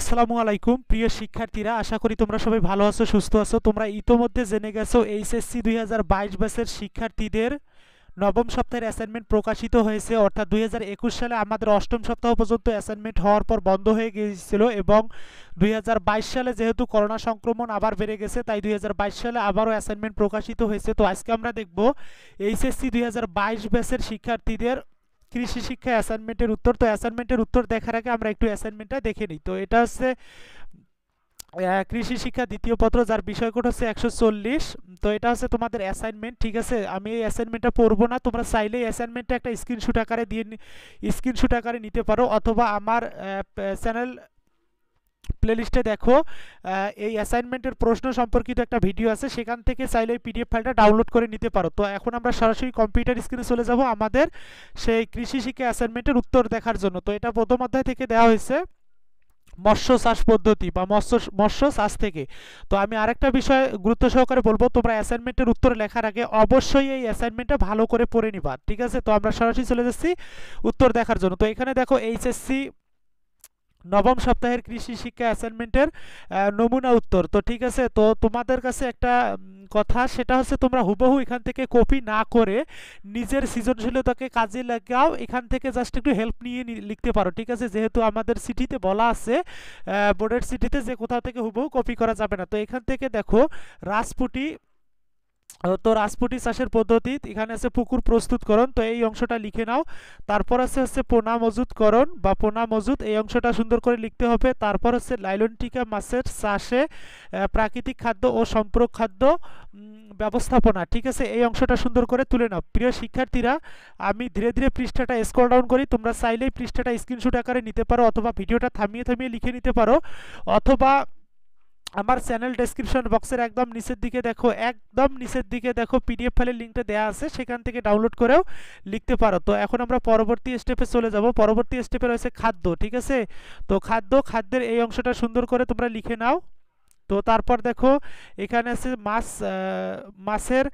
আসসালামু আলাইকুম প্রিয় শিক্ষার্থীরা আশা করি তোমরা সবাই ভালো আছো সুস্থ আছো তোমরা ইতোমধ্যে জেনে গেছো এইচএসসি দুই হাজার বাইশ বাসের শিক্ষার্থীদের নবম সপ্তাহের অ্যাসাইনমেন্ট প্রকাশিত হয়েছে অর্থাৎ দুই সালে আমাদের অষ্টম সপ্তাহ পর্যন্ত অ্যাসাইনমেন্ট হওয়ার পর বন্ধ হয়ে গিয়েছিল এবং দুই সালে যেহেতু করোনা সংক্রমণ আবার বেড়ে গেছে তাই দুই সালে আবারও অ্যাসাইনমেন্ট প্রকাশিত হয়েছে তো আজকে আমরা দেখব এইচএসসি দুই হাজার বাইশ শিক্ষার্থীদের কৃষি শিক্ষা অ্যাসাইনমেন্টের উত্তর তো অ্যাসাইনমেন্টের উত্তর দেখার আগে আমরা একটু অ্যাসাইনমেন্টটা দেখে নিই তো এটা হচ্ছে কৃষি শিক্ষা দ্বিতীয় পত্র যার বিষয়কোড হচ্ছে একশো চল্লিশ তো এটা হচ্ছে তোমাদের অ্যাসাইনমেন্ট ঠিক আছে আমি এই অ্যাসাইনমেন্টটা পড়বো না তোমরা চাইলে অ্যাসাইনমেন্টটা একটা স্ক্রিনশুট আকারে দিয়ে স্ক্রিনশুট আকারে নিতে পারো অথবা আমার চ্যানেল প্লেলিস্টে দেখো এই অ্যাসাইনমেন্টের প্রশ্ন সম্পর্কিত একটা ভিডিও আছে সেখান থেকে চাইলে এই পিডিএফ ফাইলটা ডাউনলোড করে নিতে পারো তো এখন আমরা সরাসরি কম্পিউটার স্ক্রিনে চলে যাব আমাদের সেই কৃষি শিক্ষা অ্যাসাইনমেন্টের উত্তর দেখার জন্য তো এটা প্রথম অধ্যায় থেকে দেওয়া হয়েছে মৎস্য চাষ পদ্ধতি বা মৎস্য মৎস্য চাষ থেকে তো আমি আরেকটা বিষয় গুরুত্ব সহকারে বলবো তোমরা অ্যাসাইনমেন্টের উত্তর লেখার আগে অবশ্যই এই অ্যাসাইনমেন্টটা ভালো করে পড়ে নিবা ঠিক আছে তো আমরা সরাসরি চলে যাচ্ছি উত্তর দেখার জন্য তো এখানে দেখো এইচএসসি নবম সপ্তাহের কৃষি শিক্ষা অ্যাসাইনমেন্টের নমুনা উত্তর তো ঠিক আছে তো তোমাদের কাছে একটা কথা সেটা হচ্ছে তোমরা হুবহু এখান থেকে কপি না করে নিজের সৃজনশীলতাকে কাজে লাগাও এখান থেকে জাস্ট একটু হেল্প নিয়ে লিখতে পারো ঠিক আছে যেহেতু আমাদের সিটিতে বলা আছে বোর্ডের সিটিতে যে কোথাও থেকে হুবহু কপি করা যাবে না তো এখান থেকে দেখো রাজপুটি তো রাজপুটি চাষের পদ্ধতি এখানে আছে পুকুর প্রস্তুতকরণ তো এই অংশটা লিখে নাও তারপর আছে হচ্ছে পোনা মজুতকরণ বা পোনা মজুত এই অংশটা সুন্দর করে লিখতে হবে তারপর হচ্ছে লাইলনটিকা মাছের চাষে প্রাকৃতিক খাদ্য ও সম্পূরক খাদ্য ব্যবস্থাপনা ঠিক আছে এই অংশটা সুন্দর করে তুলে নাও প্রিয় শিক্ষার্থীরা আমি ধীরে ধীরে পৃষ্ঠাটা স্কোর ডাউন করি তোমরা চাইলেই পৃষ্ঠাটা স্ক্রিনশট আকারে নিতে পারো অথবা ভিডিওটা থামিয়ে থামিয়ে লিখে নিতে পারো অথবা আমার চ্যানেল ডেসক্রিপশন বক্সের একদম নিচের দিকে দেখো একদম নিচের দিকে দেখো পিডিএফ ফাইলের লিঙ্কটা দেওয়া আছে সেখান থেকে ডাউনলোড করেও লিখতে পারো তো এখন আমরা পরবর্তী স্টেপে চলে যাব পরবর্তী স্টেপে রয়েছে খাদ্য ঠিক আছে তো খাদ্য খাদ্যের এই অংশটা সুন্দর করে তোমরা লিখে নাও তো তারপর দেখো এখানে আছে মাছ মাছের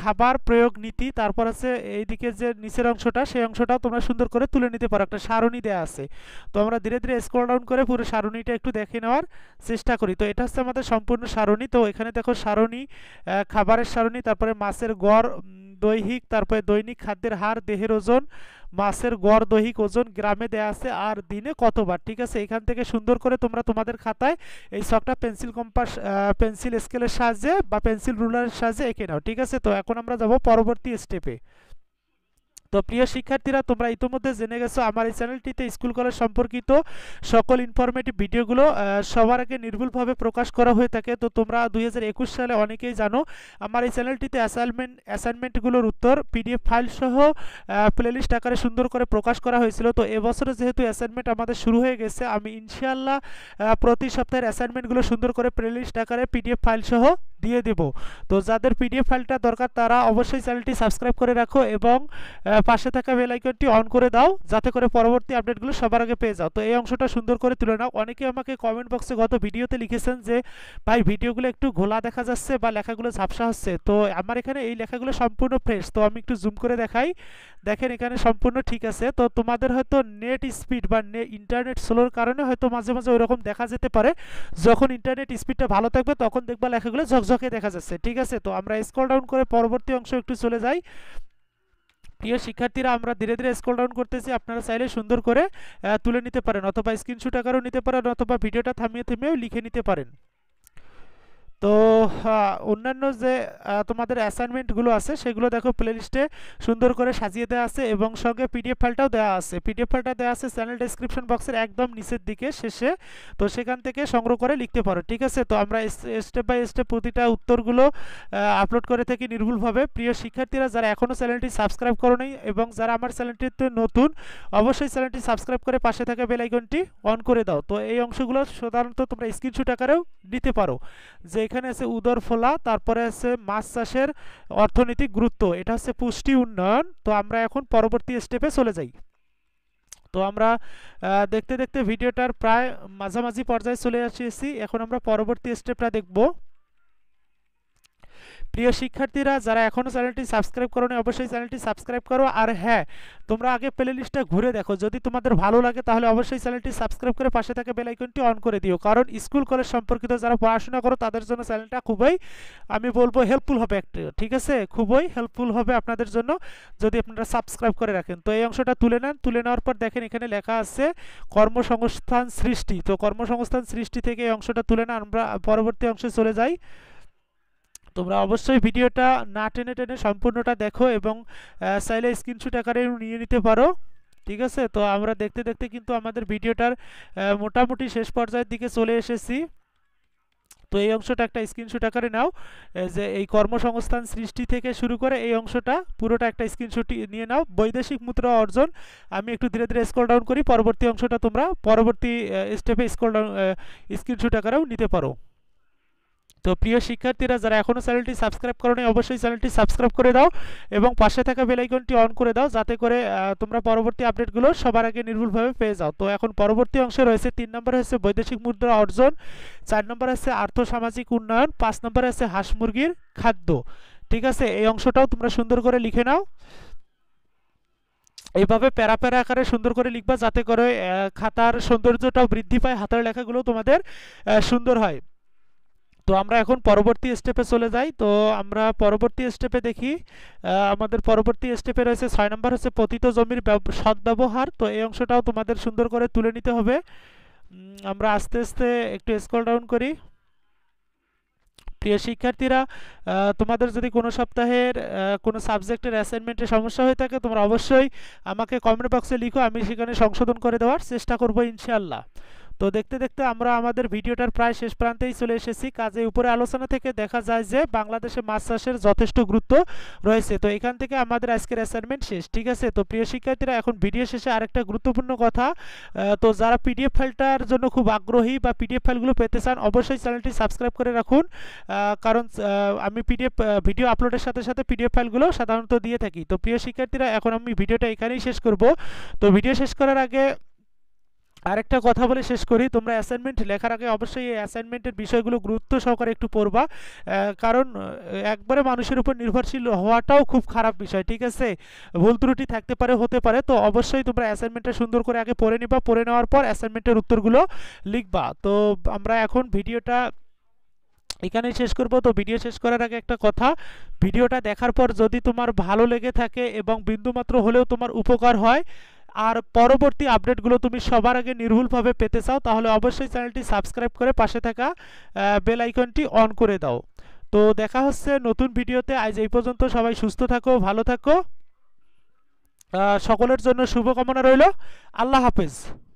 খাবার প্রয়োগ নীতি তারপর আছে এইদিকে যে নিচের অংশটা সেই অংশটা তোমরা সুন্দর করে তুলে নিতে পারো একটা সারণী দেওয়া আছে তো আমরা ধীরে ধীরে স্ক্রল ডাউন করে পুরো সারণীটা একটু দেখে নেওয়ার চেষ্টা করি তো এটা হচ্ছে আমাদের সম্পূর্ণ সারণী তো এখানে দেখো সারণী খাবারের সারণী তারপরে মাছের গড় দৈহিক তারপরে দৈনিক খাদ্যের হার দেহের ওজন মাছের গড় দৈহিক ওজন গ্রামে দেয়া আছে আর দিনে কতবার ঠিক আছে এখান থেকে সুন্দর করে তোমরা তোমাদের খাতায় এই শখটা পেন্সিল কম্পাস পেন্সিল স্কেলের সাহায্যে বা পেন্সিল রুলারের সাহায্যে এঁকে নাও ঠিক আছে তো এখন আমরা যাব পরবর্তী স্টেপে তো প্রিয় শিক্ষার্থীরা তোমরা ইতোমধ্যে জেনে গেছো আমার এই চ্যানেলটিতে স্কুল কলেজ সম্পর্কিত সকল ইনফরমেটিভ ভিডিওগুলো সবার আগে নির্ভুলভাবে প্রকাশ করা হয়ে থাকে তো তোমরা দুই সালে অনেকেই জানো আমার এই চ্যানেলটিতে অ্যাসাইনমেন্ট অ্যাসাইনমেন্টগুলোর উত্তর পিডিএফ ফাইলসহ প্লেলিস্ট আকারে সুন্দর করে প্রকাশ করা হয়েছিল তো এবছরে যেহেতু অ্যাসাইনমেন্ট আমাদের শুরু হয়ে গেছে আমি ইনশাল্লাহ প্রতি সপ্তাহের অ্যাসাইনমেন্টগুলো সুন্দর করে প্লেলিস্ট আকারে পিডিএফ ফাইল সহ দিয়ে দেব তো যাদের পিডিএফ ফাইলটা দরকার তারা অবশ্যই চ্যানেলটি সাবস্ক্রাইব করে রাখো এবং পাশে থাকা বেল আইকনটি অন করে দাও যাতে করে পরবর্তী আপডেটগুলো সবার আগে পেয়ে যাও তো এই অংশটা সুন্দর করে তুলে নাও অনেকে আমাকে কমেন্ট বক্সে গত ভিডিওতে লিখেছেন যে ভাই ভিডিওগুলো একটু ঘোলা দেখা যাচ্ছে বা লেখাগুলো ঝাপসা হচ্ছে তো আমার এখানে এই লেখাগুলো সম্পূর্ণ ফ্রেশ তো আমি একটু জুম করে দেখাই দেখেন এখানে সম্পূর্ণ ঠিক আছে তো তোমাদের হয়তো নেট স্পিড বা ইন্টারনেট স্লোর কারণে হয়তো মাঝে মাঝে ওইরকম দেখা যেতে পারে যখন ইন্টারনেট স্পিডটা ভালো থাকবে তখন দেখবা লেখাগুলো ঝকঝক ঝকঝকে দেখা যাচ্ছে ঠিক আছে তো আমরা স্কল ডাউন করে পরবর্তী অংশ একটু চলে যাই প্রিয় শিক্ষার্থীরা আমরা ধীরে ধীরে স্কল ডাউন করতেছি আপনারা চাইলে সুন্দর করে তুলে নিতে পারেন অথবা স্ক্রিনশুট আকারও নিতে পারেন অথবা ভিডিওটা থামিয়ে থামিয়েও লিখে নিতে পারেন তো অন্যান্য যে তোমাদের অ্যাসাইনমেন্টগুলো আছে সেগুলো দেখো প্লেলিস্টে সুন্দর করে সাজিয়ে দেওয়া আছে এবং সঙ্গে পিডিএফ ফাইলটাও দেওয়া আছে পিডিএফ ফাইলটা দেওয়া আছে চ্যানেল ডিসক্রিপশন বক্সের একদম নিচের দিকে শেষে তো সেখান থেকে সংগ্রহ করে লিখতে পারো ঠিক আছে তো আমরা স্টেপ বাই স্টেপ প্রতিটা উত্তরগুলো আপলোড করে থাকি নির্ভুলভাবে প্রিয় শিক্ষার্থীরা যারা এখনও চ্যানেলটি সাবস্ক্রাইব করোনি এবং যারা আমার চ্যানেলটিতে নতুন অবশ্যই চ্যানেলটি সাবস্ক্রাইব করে পাশে থাকা বেলাইকনটি অন করে দাও তো এই অংশগুলো সাধারণত তোমরা স্ক্রিনশট আকারেও নিতে পারো যে এখানে আছে উদর ফোলা তারপরে আছে মাছ চাষের অর্থনৈতিক গুরুত্ব এটা হচ্ছে পুষ্টি উন্নয়ন তো আমরা এখন পরবর্তী স্টেপে চলে যাই তো আমরা দেখতে দেখতে ভিডিওটার প্রায় মাঝামাঝি পর্যায়ে চলে আসিয়েছি এখন আমরা পরবর্তী স্টেপটা দেখবো প্রিয় শিক্ষার্থীরা যারা এখনও চ্যানেলটি সাবস্ক্রাইব করো অবশ্যই চ্যানেলটি সাবস্ক্রাইব করো আর হ্যাঁ তোমরা আগে প্লে লিস্টটা ঘুরে দেখো যদি তোমাদের ভালো লাগে তাহলে অবশ্যই চ্যানেলটি সাবস্ক্রাইব করে পাশে থাকা বেলাইকনটি অন করে দিও কারণ স্কুল কলেজ সম্পর্কিত যারা পড়াশোনা করো তাদের জন্য চ্যানেলটা খুবই আমি বলবো হেল্পফুল হবে একটি ঠিক আছে খুবই হেল্পফুল হবে আপনাদের জন্য যদি আপনারা সাবস্ক্রাইব করে রাখেন তো এই অংশটা তুলে নেন তুলে নেওয়ার পর দেখেন এখানে লেখা আছে কর্মসংস্থান সৃষ্টি তো কর্মসংস্থান সৃষ্টি থেকে এই অংশটা তুলে নেন আমরা পরবর্তী অংশে চলে যাই তোমরা অবশ্যই ভিডিওটা না টেনে টেনে সম্পূর্ণটা দেখো এবং চাইলে স্ক্রিনশুট আকারে নিয়ে নিতে পারো ঠিক আছে তো আমরা দেখতে দেখতে কিন্তু আমাদের ভিডিওটার মোটামুটি শেষ পর্যায়ের দিকে চলে এসেছি তো এই অংশটা একটা স্ক্রিনশুট আকারে নাও যে এই কর্মসংস্থান সৃষ্টি থেকে শুরু করে এই অংশটা পুরোটা একটা স্ক্রিনশুট নিয়ে নাও বৈদেশিক মুদ্রা অর্জন আমি একটু ধীরে ধীরে স্কোল ডাউন করি পরবর্তী অংশটা তোমরা পরবর্তী স্টেপে স্কোল ডাউন স্ক্রিনশুট আকারেও নিতে পারো তো প্রিয় শিক্ষার্থীরা যারা এখনও চ্যানেলটি সাবস্ক্রাইব করোনি অবশ্যই চ্যানেলটি সাবস্ক্রাইব করে দাও এবং পাশে থাকা বেলাইকনটি অন করে দাও যাতে করে তোমরা পরবর্তী আপডেটগুলো সবার আগে নির্ভুলভাবে পেয়ে যাও তো এখন পরবর্তী অংশে রয়েছে তিন নম্বর হচ্ছে বৈদেশিক মুদ্রা অর্জন চার নম্বর আছে আর্থসামাজিক উন্নয়ন পাঁচ নম্বর আছে হাঁস মুরগির খাদ্য ঠিক আছে এই অংশটাও তোমরা সুন্দর করে লিখে নাও এইভাবে প্যারা প্যারা আকারে সুন্দর করে লিখবা যাতে করে খাতার সৌন্দর্যটাও বৃদ্ধি পায় হাতের লেখাগুলো তোমাদের সুন্দর হয় তো আমরা এখন পরবর্তী স্টেপে চলে যাই তো আমরা পরবর্তী স্টেপে দেখি আমাদের পরবর্তী স্টেপে রয়েছে ছয় নম্বর হচ্ছে পতিত জমির সদ্ব্যবহার তো এই অংশটাও তোমাদের সুন্দর করে তুলে নিতে হবে আমরা আস্তে আস্তে একটু স্কল ডাউন করি প্রিয় শিক্ষার্থীরা তোমাদের যদি কোনো সপ্তাহের কোনো সাবজেক্টের অ্যাসাইনমেন্টে সমস্যা হয়ে থাকে তোমরা অবশ্যই আমাকে কমেন্ট বক্সে লিখো আমি সেখানে সংশোধন করে দেওয়ার চেষ্টা করবো ইনশাল্লাহ তো দেখতে দেখতে আমরা আমাদের ভিডিওটার প্রায় শেষ প্রান্তেই চলে এসেছি কাজে উপরে আলোচনা থেকে দেখা যায় যে বাংলাদেশে মাছ চাষের যথেষ্ট গুরুত্ব রয়েছে তো এখান থেকে আমাদের আজকের অ্যাসাইনমেন্ট শেষ ঠিক আছে তো প্রিয় শিক্ষার্থীরা এখন ভিডিও শেষে আরেকটা গুরুত্বপূর্ণ কথা তো যারা পিডিএফ ফাইলটার জন্য খুব আগ্রহী বা পিডিএফ ফাইলগুলো পেতে চান অবশ্যই চ্যানেলটি সাবস্ক্রাইব করে রাখুন কারণ আমি পিডিএফ ভিডিও আপলোডের সাথে সাথে পিডিএফ ফাইলগুলো সাধারণত দিয়ে থাকি তো প্রিয় শিক্ষার্থীরা এখন আমি ভিডিওটা এখানেই শেষ করব তো ভিডিও শেষ করার আগে আরেকটা কথা বলে শেষ করি তোমরা অ্যাসাইনমেন্ট লেখার আগে অবশ্যই এই অ্যাসাইনমেন্টের বিষয়গুলো গুরুত্ব সহকারে একটু পড়বা কারণ একবারে মানুষের উপর নির্ভরশীল হওয়াটাও খুব খারাপ বিষয় ঠিক আছে ভুল ত্রুটি থাকতে পারে হতে পারে তো অবশ্যই তোমরা অ্যাসাইনমেন্টটা সুন্দর করে আগে পড়ে নিবা পড়ে নেওয়ার পর অ্যাসাইনমেন্টের উত্তরগুলো লিখবা তো আমরা এখন ভিডিওটা এখানেই শেষ করব তো ভিডিও শেষ করার আগে একটা কথা ভিডিওটা দেখার পর যদি তোমার ভালো লেগে থাকে এবং বিন্দুমাত্র হলেও তোমার উপকার হয় আর পরবর্তী আপডেটগুলো তুমি সবার আগে নির্ভুলভাবে পেতে চাও তাহলে অবশ্যই চ্যানেলটি সাবস্ক্রাইব করে পাশে থাকা বেল আইকনটি অন করে দাও তো দেখা হচ্ছে নতুন ভিডিওতে আজ এই পর্যন্ত সবাই সুস্থ থাকো ভালো থাকো সকলের জন্য শুভকামনা রইল আল্লাহ হাফেজ